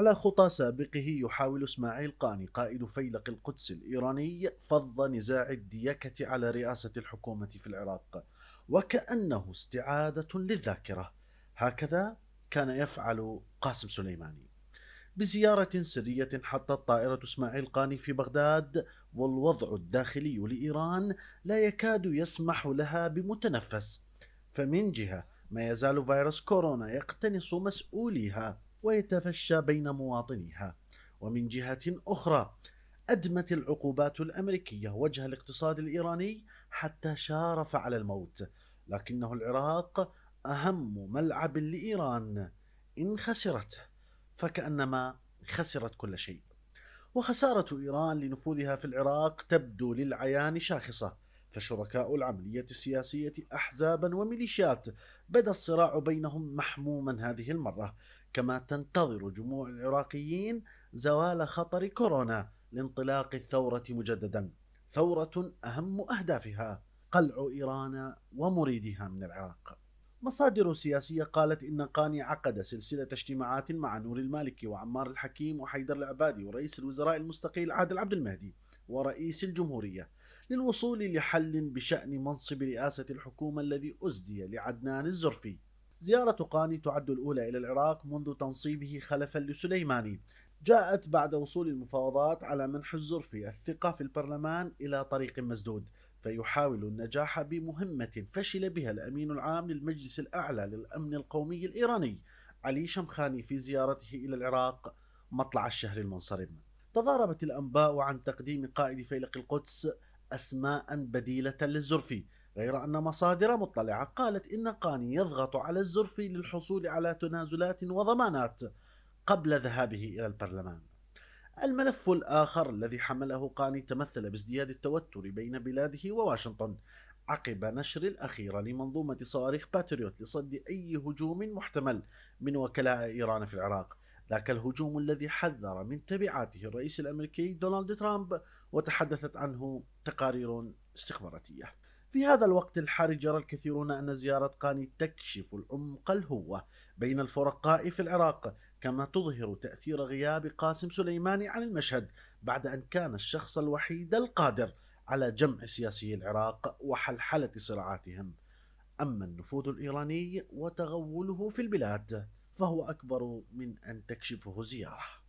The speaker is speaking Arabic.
على خطى سابقه يحاول اسماعيل قاني قائد فيلق القدس الايراني فض نزاع الديكه على رئاسه الحكومه في العراق وكانه استعاده للذاكره هكذا كان يفعل قاسم سليماني بزيارة سرية حطت طائرة اسماعيل قاني في بغداد والوضع الداخلي لإيران لا يكاد يسمح لها بمتنفس فمن جهة ما يزال فيروس كورونا يقتنص مسؤوليها ويتفشى بين مواطنيها ومن جهة أخرى أدمت العقوبات الأمريكية وجه الاقتصاد الإيراني حتى شارف على الموت لكنه العراق أهم ملعب لإيران إن خسرت فكأنما خسرت كل شيء وخسارة إيران لنفوذها في العراق تبدو للعيان شاخصة فشركاء العملية السياسية أحزابا وميليشيات بدا الصراع بينهم محموما هذه المرة كما تنتظر جموع العراقيين زوال خطر كورونا لانطلاق الثورة مجددا ثورة أهم أهدافها قلع إيران ومريدها من العراق مصادر سياسية قالت إن قاني عقد سلسلة اجتماعات مع نور المالكي وعمار الحكيم وحيدر العبادي ورئيس الوزراء المستقيل عادل عبد المهدي ورئيس الجمهورية للوصول لحل بشأن منصب رئاسة الحكومة الذي أسدي لعدنان الزرفي زيارة قاني تعد الأولى إلى العراق منذ تنصيبه خلفا لسليماني جاءت بعد وصول المفاوضات على منح الزرفي الثقة في البرلمان إلى طريق مسدود فيحاول النجاح بمهمة فشل بها الأمين العام للمجلس الأعلى للأمن القومي الإيراني علي شمخاني في زيارته إلى العراق مطلع الشهر المنصرم تضاربت الأنباء عن تقديم قائد فيلق القدس أسماء بديلة للزرفي غير أن مصادر مطلعة قالت إن قاني يضغط على الزرفي للحصول على تنازلات وضمانات قبل ذهابه إلى البرلمان الملف الآخر الذي حمله قاني تمثل بازدياد التوتر بين بلاده وواشنطن عقب نشر الأخيرة لمنظومة صواريخ باتريوت لصد أي هجوم محتمل من وكلاء إيران في العراق ذاك الهجوم الذي حذر من تبعاته الرئيس الامريكي دونالد ترامب وتحدثت عنه تقارير استخباراتيه. في هذا الوقت الحرج جرى الكثيرون أن زيارة قاني تكشف العمق الهوة بين الفرقاء في العراق كما تظهر تأثير غياب قاسم سليماني عن المشهد بعد أن كان الشخص الوحيد القادر على جمع سياسي العراق وحلحلة صراعاتهم أما النفوذ الإيراني وتغوله في البلاد فهو أكبر من أن تكشفه زيارة